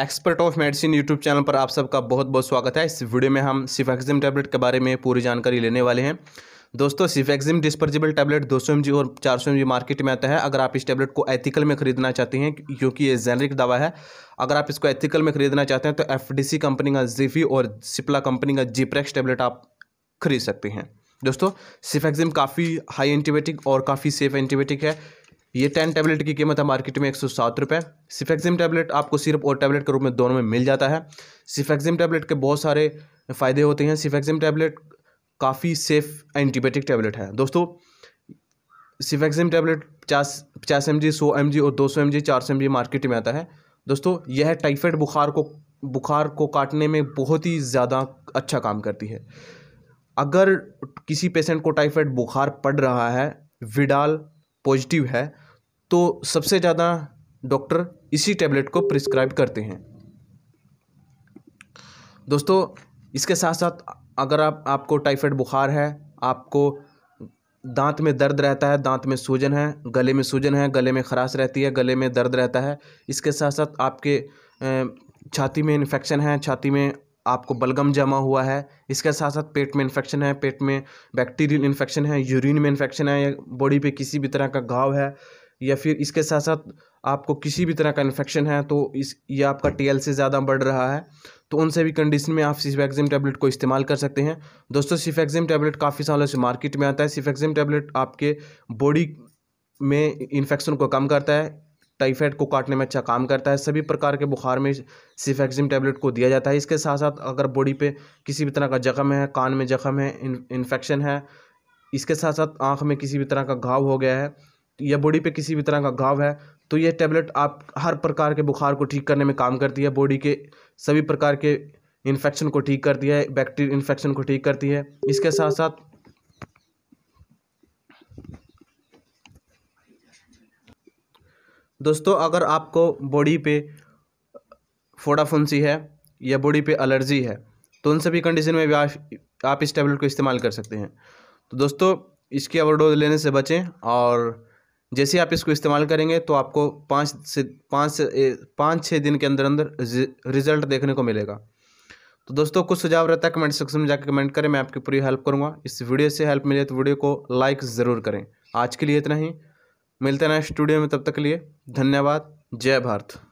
expert of medicine YouTube channel पर आप सबका बहुत बहुत स्वागत है इस वीडियो में हम सिफेक्जिम टैबलेट के बारे में पूरी जानकारी लेने वाले हैं दोस्तों सिफेक्जिम डिस्पर्जिबल टैबलेट दो सौ और चार सौ मार्केट में आता है अगर आप इस टैबलेट को एथिकल में खरीदना चाहते हैं क्योंकि ये जेनरिक दवा है अगर आप इसको एथिकल में खरीदना चाहते हैं तो एफ कंपनी का जीफी और सिप्ला कंपनी का जीप्रेक्स टैबलेट आप खरीद सकते हैं दोस्तों सिफेक्जिम काफ़ी हाई एंटीबायोटिक और काफ़ी सेफ एंटीबायोटिक है ये टेन टैबलेट की कीमत है मार्केट में एक सौ सात रुपये सिफेक्जिम टैबलेट आपको सिर्फ और टैबलेट के रूप में दोनों में मिल जाता है सिफेक्जिम टैबलेट के बहुत सारे फ़ायदे होते हैं सिफेक्जिम टैबलेट काफ़ी सेफ एंटीबायोटिक टैबलेट है दोस्तों सिफेक्जिम टैबलेट पचास पचास एम जी सौ एम जी और दो सौ एम जी चार सौ एम जी मार्केट में आता है दोस्तों यह टाइफाइड बुखार को बुखार को काटने में बहुत ही ज़्यादा अच्छा काम करती है अगर किसी पेशेंट को टाइफाइड बुखार पड़ रहा है विडाल पॉजिटिव है तो सबसे ज़्यादा डॉक्टर इसी टैबलेट को प्रिस्क्राइब करते हैं दोस्तों इसके साथ साथ अगर आप आपको टाइफाइड बुखार है आपको दांत में दर्द रहता है दांत में सूजन है गले में सूजन है गले में खराश रहती है गले में दर्द रहता है इसके साथ साथ आपके छाती में इन्फेक्शन है छाती में आपको बलगम जमा हुआ है इसके साथ साथ पेट में इन्फेक्शन है पेट में बैक्टीरियल इन्फेक्शन है यूरिन में इन्फेक्शन है या बॉडी पे किसी भी तरह का घाव है या फिर इसके साथ साथ आपको किसी भी तरह का इन्फेक्शन है तो इस ये आपका टीएल से ज़्यादा बढ़ रहा है तो उन सभी कंडीशन में आप सिफेक्जिम टैबलेट को इस्तेमाल कर सकते हैं दोस्तों सिफेक्जिम टैबलेट काफ़ी सालों से मार्केट में आता है सिफेक्जिम टैबलेट आपके बॉडी में इन्फेक्शन को कम करता है टाइफाइड को काटने में अच्छा काम करता है सभी प्रकार के बुखार में सिफेक्जिम टैबलेट को दिया जाता है इसके साथ साथ अगर बॉडी पे किसी भी तरह का जख्म है कान में जख्म है इन्फेक्शन है इसके साथ साथ आँख में किसी भी तरह का घाव हो गया है या बॉडी पे किसी भी तरह का घाव है तो ये टैबलेट आप हर प्रकार के बुखार को ठीक करने में काम करती है बॉडी के सभी प्रकार के इन्फेक्शन को ठीक करती है बैक्टीरिया इन्फेक्शन को ठीक करती है इसके साथ साथ दोस्तों अगर आपको बॉडी पे फोड़ा फुंसी है या बॉडी पे एलर्जी है तो उन सभी कंडीशन में भी आप इस टैबलेट को इस्तेमाल कर सकते हैं तो दोस्तों इसकी ओवरडोज लेने से बचें और जैसे आप इसको इस्तेमाल करेंगे तो आपको पाँच से पाँच से पाँच छः दिन के अंदर अंदर रिजल्ट देखने को मिलेगा तो दोस्तों कुछ सुझाव रहता है कमेंट सेक्शन में जाकर कमेंट करें मैं आपकी पूरी हेल्प करूँगा इस वीडियो से हेल्प मिले तो वीडियो को लाइक ज़रूर करें आज के लिए इतना ही मिलते हैं स्टूडियो में तब तक के लिए धन्यवाद जय भारत